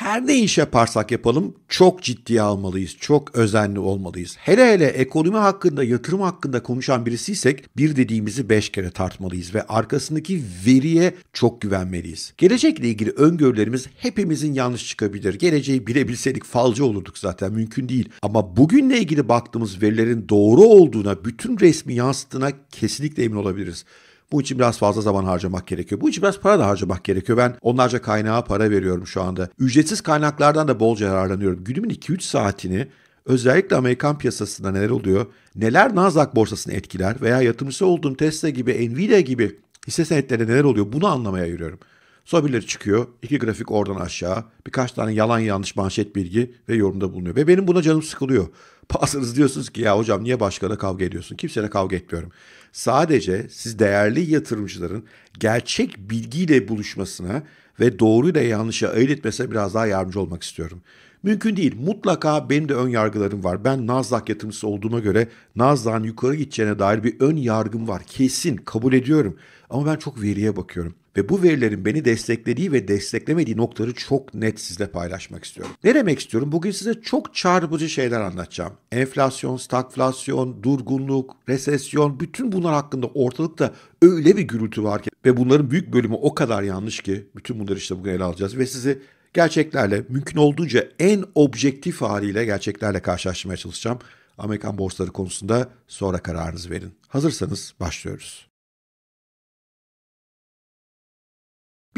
her ne iş yaparsak yapalım çok ciddiye almalıyız, çok özenli olmalıyız. Hele hele ekonomi hakkında, yatırım hakkında konuşan birisiysek bir dediğimizi beş kere tartmalıyız ve arkasındaki veriye çok güvenmeliyiz. Gelecekle ilgili öngörülerimiz hepimizin yanlış çıkabilir. Geleceği bilebilseydik falcı olurduk zaten mümkün değil. Ama bugünle ilgili baktığımız verilerin doğru olduğuna, bütün resmi yansıttığına kesinlikle emin olabiliriz. Bu için biraz fazla zaman harcamak gerekiyor. Bu için biraz para da harcamak gerekiyor. Ben onlarca kaynağa para veriyorum şu anda. Ücretsiz kaynaklardan da bolca yararlanıyorum. Günümün 2-3 saatini özellikle Amerikan piyasasında neler oluyor, neler Nasdaq borsasını etkiler veya yatırımcısı olduğum Tesla gibi, Nvidia gibi hisse senetlerinde neler oluyor bunu anlamaya yürüyorum. Sonra birileri çıkıyor, iki grafik oradan aşağı, birkaç tane yalan yanlış manşet bilgi ve yorumda bulunuyor. Ve benim buna canım sıkılıyor. Bazınız diyorsunuz ki ya hocam niye başkana kavga ediyorsun? Kimseyle kavga etmiyorum. Sadece siz değerli yatırımcıların gerçek bilgiyle buluşmasına ve doğruyla yanlışa ayırt etmesine biraz daha yardımcı olmak istiyorum. Mümkün değil. Mutlaka benim de ön yargılarım var. Ben Nasdaq yatırımcısı olduğuma göre Nasdaq'ın yukarı gideceğine dair bir ön yargım var. Kesin kabul ediyorum. Ama ben çok veriye bakıyorum ve bu verilerin beni desteklediği ve desteklemediği noktaları çok net sizle paylaşmak istiyorum. Ne demek istiyorum? Bugün size çok çarpıcı şeyler anlatacağım. Enflasyon, stagflasyon, durgunluk, resesyon bütün bunlar hakkında ortalıkta öyle bir gürültü var ki ve bunların büyük bölümü o kadar yanlış ki bütün bunları işte bugün ele alacağız ve sizi gerçeklerle mümkün olduğunca en objektif haliyle gerçeklerle karşılaştırmaya çalışacağım. Amerikan borsaları konusunda sonra kararınızı verin. Hazırsanız başlıyoruz.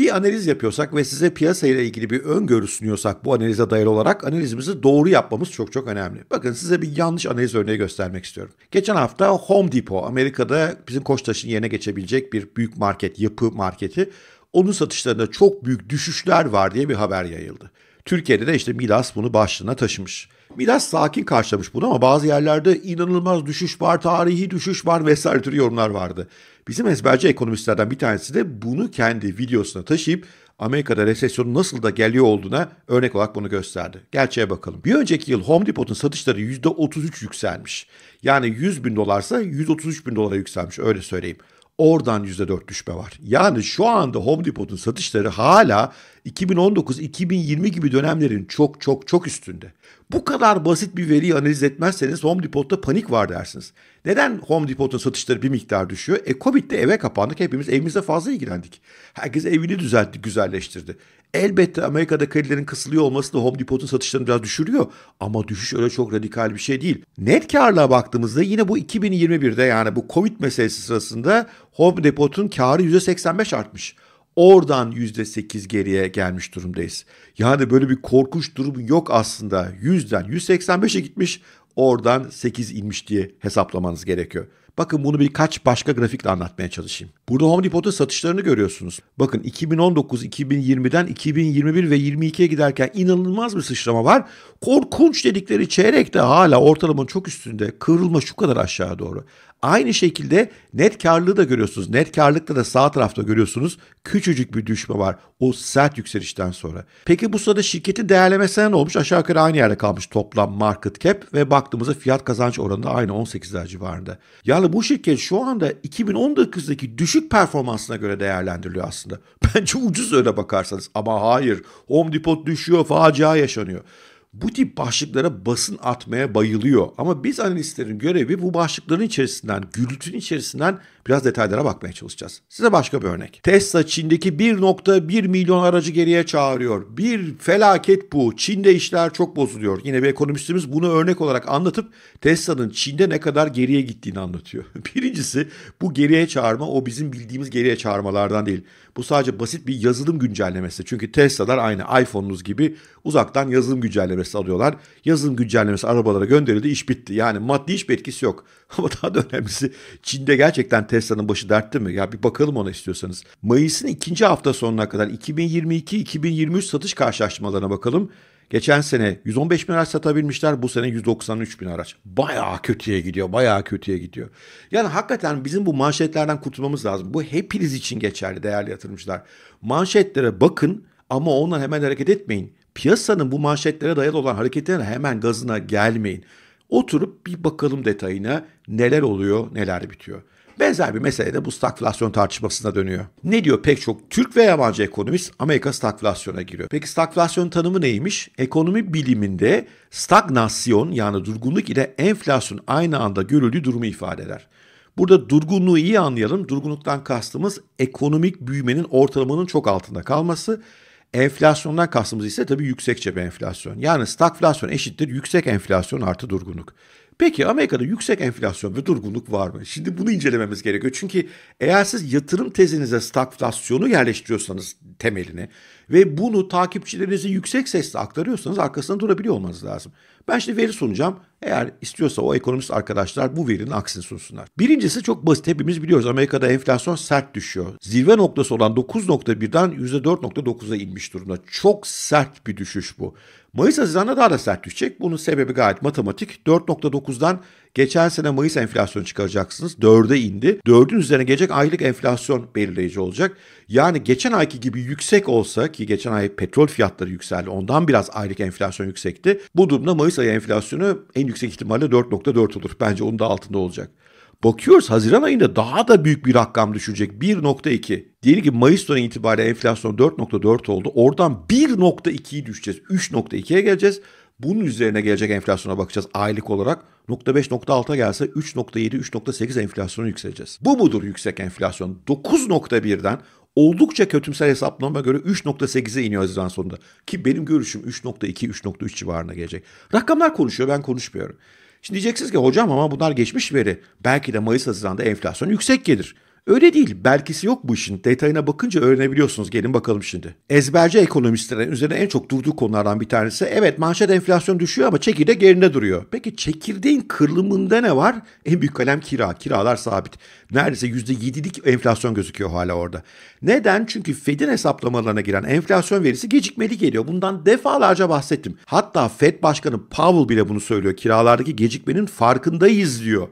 Bir analiz yapıyorsak ve size piyasa ile ilgili bir öngörü sunuyorsak bu analize dayalı olarak analizimizi doğru yapmamız çok çok önemli. Bakın size bir yanlış analiz örneği göstermek istiyorum. Geçen hafta Home Depot Amerika'da bizim Koçtaş'ın yerine geçebilecek bir büyük market, yapı marketi onun satışlarında çok büyük düşüşler var diye bir haber yayıldı. Türkiye'de de işte Milas bunu başlığına taşımış. Milas sakin karşılamış bunu ama bazı yerlerde inanılmaz düşüş var, tarihi düşüş var vesaire türü yorumlar vardı. Bizim ezberci ekonomistlerden bir tanesi de bunu kendi videosuna taşıyıp Amerika'da resesyonun nasıl da geliyor olduğuna örnek olarak bunu gösterdi. Gerçeğe bakalım. Bir önceki yıl Home Depot'un satışları %33 yükselmiş. Yani 100 bin dolarsa 133 bin dolara yükselmiş öyle söyleyeyim. Oradan %4 düşme var. Yani şu anda Home Depot'un satışları hala 2019-2020 gibi dönemlerin çok çok çok üstünde. Bu kadar basit bir veriyi analiz etmezseniz Home Depot'ta panik var dersiniz. Neden Home Depot'un satışları bir miktar düşüyor? E Covid'de eve kapandık hepimiz evimize fazla ilgilendik. Herkes evini düzeltti, güzelleştirdi. Elbette Amerika'da kredilerin kısılıyor olması da Home Depot'un satışlarını biraz düşürüyor. Ama düşüş öyle çok radikal bir şey değil. Net karlığa baktığımızda yine bu 2021'de yani bu Covid meselesi sırasında Home Depot'un karı %85 artmış. Oradan %8 geriye gelmiş durumdayız. Yani böyle bir korkunç durum yok aslında. 100'den 185'e gitmiş oradan 8 inmiş diye hesaplamanız gerekiyor. Bakın bunu birkaç başka grafikle anlatmaya çalışayım. Burada Home Depot'un satışlarını görüyorsunuz. Bakın 2019, 2020'den 2021 ve 22'ye giderken inanılmaz bir sıçrama var. Korkunç dedikleri çeyrek de hala ortalamanın çok üstünde. Kırılma şu kadar aşağı doğru. Aynı şekilde net karlılığı da görüyorsunuz. Net karlılıkta da sağ tarafta görüyorsunuz. Küçücük bir düşme var o sert yükselişten sonra. Peki bu sırada şirketin değerlemesine ne olmuş? Aşağı yukarı aynı yerde kalmış toplam market cap ve baktığımızda fiyat kazanç oranı da aynı 18'ler civarında. Yani bu şirket şu anda 2019'daki düşük performansına göre değerlendiriliyor aslında. Bence ucuz öyle bakarsanız ama hayır Home Depot düşüyor facia yaşanıyor bu tip başlıklara basın atmaya bayılıyor. Ama biz analistlerin görevi bu başlıkların içerisinden, gürültünün içerisinden biraz detaylara bakmaya çalışacağız. Size başka bir örnek. Tesla Çin'deki 1.1 milyon aracı geriye çağırıyor. Bir felaket bu. Çin'de işler çok bozuluyor. Yine bir ekonomistimiz bunu örnek olarak anlatıp Tesla'nın Çin'de ne kadar geriye gittiğini anlatıyor. Birincisi bu geriye çağırma o bizim bildiğimiz geriye çağırmalardan değil. Bu sadece basit bir yazılım güncellemesi. Çünkü Tesla'lar aynı iPhone'unuz gibi uzaktan yazılım güncellemesi devresi alıyorlar. Yazılım güncellemesi arabalara gönderildi iş bitti. Yani maddi hiçbir etkisi yok. Ama daha da önemlisi Çin'de gerçekten Tesla'nın başı dertte mi? Ya bir bakalım ona istiyorsanız. Mayıs'ın ikinci hafta sonuna kadar 2022-2023 satış karşılaştırmalarına bakalım. Geçen sene 115 bin araç satabilmişler. Bu sene 193 bin araç. Baya kötüye gidiyor. baya kötüye gidiyor. Yani hakikaten bizim bu manşetlerden kurtulmamız lazım. Bu hepiniz için geçerli değerli yatırımcılar. Manşetlere bakın ama ondan hemen hareket etmeyin piyasanın bu manşetlere dayalı olan hareketlerine hemen gazına gelmeyin. Oturup bir bakalım detayına neler oluyor, neler bitiyor. Benzer bir mesele de bu stagflasyon tartışmasına dönüyor. Ne diyor pek çok Türk ve yabancı ekonomist Amerika stagflasyona giriyor. Peki stagflasyon tanımı neymiş? Ekonomi biliminde stagnasyon yani durgunluk ile enflasyon aynı anda görüldüğü durumu ifade eder. Burada durgunluğu iyi anlayalım. Durgunluktan kastımız ekonomik büyümenin ortalamanın çok altında kalması Enflasyondan kastımız ise tabii yüksek cebe enflasyon. Yani stagflasyon eşittir yüksek enflasyon artı durgunluk. Peki Amerika'da yüksek enflasyon ve durgunluk var mı? Şimdi bunu incelememiz gerekiyor. Çünkü eğer siz yatırım tezinize stagflasyonu yerleştiriyorsanız temelini ve bunu takipçilerinize yüksek sesle aktarıyorsanız arkasında durabiliyor olmanız lazım. Ben şimdi veri sunacağım. Eğer istiyorsa o ekonomist arkadaşlar bu verinin aksini sunsunlar. Birincisi çok basit hepimiz biliyoruz Amerika'da enflasyon sert düşüyor. Zirve noktası olan 9.1'den %4.9'a inmiş durumda. Çok sert bir düşüş bu. Mayıs Haziran'da daha da sert düşecek. Bunun sebebi gayet matematik. 4.9'dan geçen sene Mayıs enflasyonu çıkaracaksınız. 4'e indi. 4'ün üzerine gelecek aylık enflasyon belirleyici olacak. Yani geçen ayki gibi yüksek olsa ki geçen ay petrol fiyatları yükseldi. Ondan biraz aylık enflasyon yüksekti. Bu durumda Mayıs ayı enflasyonu en yüksek ihtimalle 4.4 olur. Bence onun da altında olacak. Bakıyoruz Haziran ayında daha da büyük bir rakam düşecek. 1.2. Diyelim ki Mayıs sonu itibariyle enflasyon 4.4 oldu. Oradan 1.2'yi düşeceğiz. 3.2'ye geleceğiz. Bunun üzerine gelecek enflasyona bakacağız aylık olarak. 0.5-0.6'a gelse 3.7-3.8 enflasyonu yükseleceğiz. Bu mudur yüksek enflasyon. 9.1'den oldukça kötümser hesaplama göre 3.8'e iniyor Haziran sonunda. Ki benim görüşüm 3.2, 3.3 civarına gelecek. Rakamlar konuşuyor, ben konuşmuyorum. Şimdi diyeceksiniz ki hocam ama bunlar geçmiş veri. Belki de Mayıs Haziran'da enflasyon yüksek gelir. Öyle değil. Belkisi yok bu işin. Detayına bakınca öğrenebiliyorsunuz. Gelin bakalım şimdi. Ezberci ekonomistlerin üzerine en çok durduğu konulardan bir tanesi. Evet manşet enflasyon düşüyor ama çekirdek yerinde duruyor. Peki çekirdeğin kırılımında ne var? En büyük kalem kira. Kiralar sabit. Neredeyse %7'lik enflasyon gözüküyor hala orada. Neden? Çünkü Fed'in hesaplamalarına giren enflasyon verisi gecikmeli geliyor. Bundan defalarca bahsettim. Hatta Fed Başkanı Powell bile bunu söylüyor. Kiralardaki gecikmenin farkındayız diyor.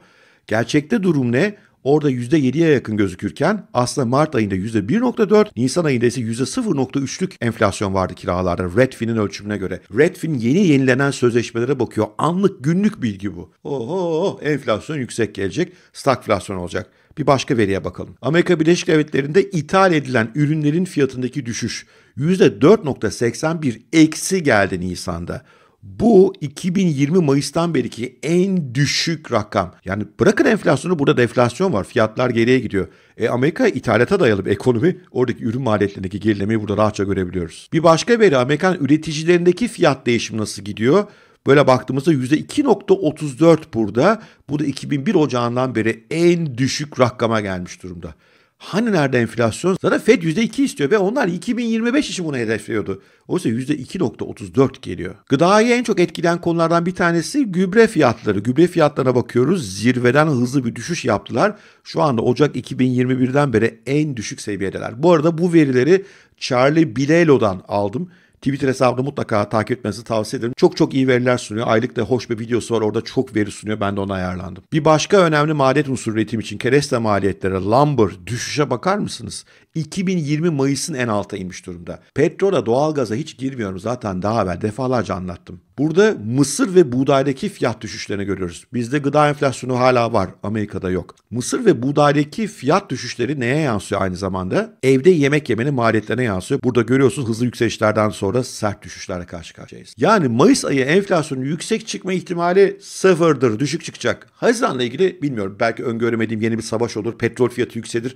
Gerçekte durum ne? orada %7'ye yakın gözükürken aslında Mart ayında %1.4, Nisan ayında ise %0.3'lük enflasyon vardı kiralarda Redfin'in ölçümüne göre. Redfin yeni yenilenen sözleşmelere bakıyor. Anlık günlük bilgi bu. Oho enflasyon yüksek gelecek, stagflasyon olacak. Bir başka veriye bakalım. Amerika Birleşik Devletleri'nde ithal edilen ürünlerin fiyatındaki düşüş %4.81 eksi geldi Nisan'da. Bu 2020 Mayıs'tan beriki en düşük rakam. Yani bırakın enflasyonu burada deflasyon var. Fiyatlar geriye gidiyor. E Amerika ithalata dayalı bir ekonomi. Oradaki ürün maliyetlerindeki gerilemeyi burada rahatça görebiliyoruz. Bir başka veri Amerikan üreticilerindeki fiyat değişimi nasıl gidiyor? Böyle baktığımızda %2.34 burada. Bu da 2001 ocağından beri en düşük rakama gelmiş durumda. Hani nerede enflasyon? Zaten Fed %2 istiyor ve onlar 2025 için bunu hedefliyordu. Oysa %2.34 geliyor. Gıdayı en çok etkilen konulardan bir tanesi gübre fiyatları. Gübre fiyatlarına bakıyoruz. Zirveden hızlı bir düşüş yaptılar. Şu anda Ocak 2021'den beri en düşük seviyedeler. Bu arada bu verileri Charlie Bilelo'dan aldım. Twitter hesabını mutlaka takip etmenizi tavsiye ederim. Çok çok iyi veriler sunuyor. Aylık da hoş bir videosu var. Orada çok veri sunuyor. Ben de ona ayarlandım. Bir başka önemli maliyet unsuru üretim için kereste maliyetlere lumber düşüşe bakar mısınız? 2020 Mayıs'ın en alta inmiş durumda. Petrola, doğalgaza hiç girmiyorum zaten daha evvel defalarca anlattım. Burada mısır ve buğdaydaki fiyat düşüşlerini görüyoruz. Bizde gıda enflasyonu hala var, Amerika'da yok. Mısır ve buğdaydaki fiyat düşüşleri neye yansıyor aynı zamanda? Evde yemek yemenin maliyetlerine yansıyor. Burada görüyorsunuz hızlı yükselişlerden sonra sonra sert düşüşlerle karşı karşıyayız. Yani Mayıs ayı enflasyonun yüksek çıkma ihtimali sıfırdır. Düşük çıkacak. Haziran'la ilgili bilmiyorum. Belki öngöremediğim yeni bir savaş olur. Petrol fiyatı yükselir.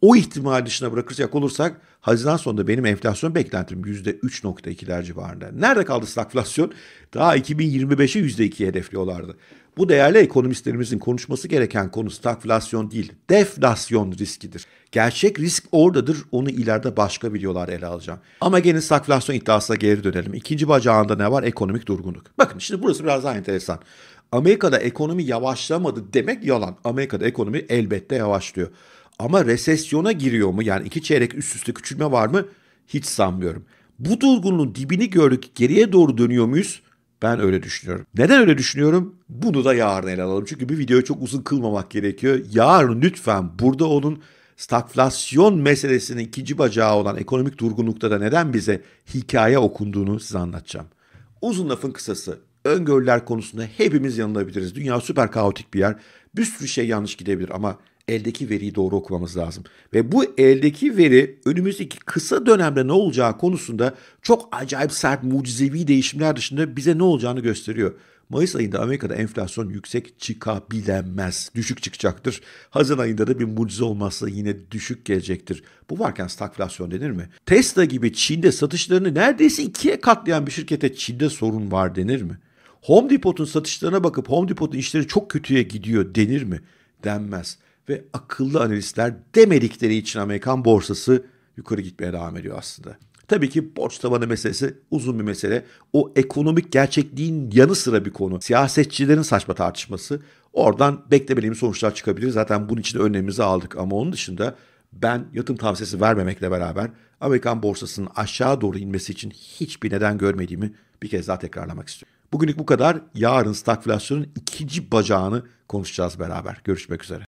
O ihtimal dışına bırakırsak olursak Haziran sonunda benim enflasyon beklentim %3.2'ler civarında. Nerede kaldı stagflasyon? Daha 2025'i %2 hedefliyorlardı. Bu değerli ekonomistlerimizin konuşması gereken konu stagflasyon değil, deflasyon riskidir. Gerçek risk oradadır. Onu ileride başka videolar ele alacağım. Ama gene stagflasyon iddiasına geri dönelim. İkinci bacağında ne var? Ekonomik durgunluk. Bakın şimdi burası biraz daha enteresan. Amerika'da ekonomi yavaşlamadı demek yalan. Amerika'da ekonomi elbette yavaşlıyor. Ama resesyona giriyor mu? Yani iki çeyrek üst üste küçülme var mı? Hiç sanmıyorum. Bu durgunluğun dibini gördük. Geriye doğru dönüyor muyuz? Ben öyle düşünüyorum. Neden öyle düşünüyorum? Bunu da yarın ele alalım. Çünkü bir videoyu çok uzun kılmamak gerekiyor. Yarın lütfen burada olun stagflasyon meselesinin ikinci bacağı olan ekonomik durgunlukta da neden bize hikaye okunduğunu size anlatacağım. Uzun lafın kısası öngörüler konusunda hepimiz yanılabiliriz. Dünya süper kaotik bir yer. Bir sürü şey yanlış gidebilir ama eldeki veriyi doğru okumamız lazım. Ve bu eldeki veri önümüzdeki kısa dönemde ne olacağı konusunda çok acayip sert mucizevi değişimler dışında bize ne olacağını gösteriyor. Mayıs ayında Amerika'da enflasyon yüksek çıkabilemez. Düşük çıkacaktır. Haziran ayında da bir mucize olmazsa yine düşük gelecektir. Bu varken stagflasyon denir mi? Tesla gibi Çin'de satışlarını neredeyse ikiye katlayan bir şirkete Çin'de sorun var denir mi? Home Depot'un satışlarına bakıp Home Depot'un işleri çok kötüye gidiyor denir mi? Denmez ve akıllı analistler demedikleri için Amerikan borsası yukarı gitmeye devam ediyor aslında. Tabii ki borç tabanı meselesi uzun bir mesele. O ekonomik gerçekliğin yanı sıra bir konu. Siyasetçilerin saçma tartışması. Oradan beklemediğimiz sonuçlar çıkabilir. Zaten bunun için önlemimizi aldık ama onun dışında ben yatım tavsiyesi vermemekle beraber Amerikan borsasının aşağı doğru inmesi için hiçbir neden görmediğimi bir kez daha tekrarlamak istiyorum. Bugünlük bu kadar. Yarın stagflasyonun ikinci bacağını konuşacağız beraber. Görüşmek üzere.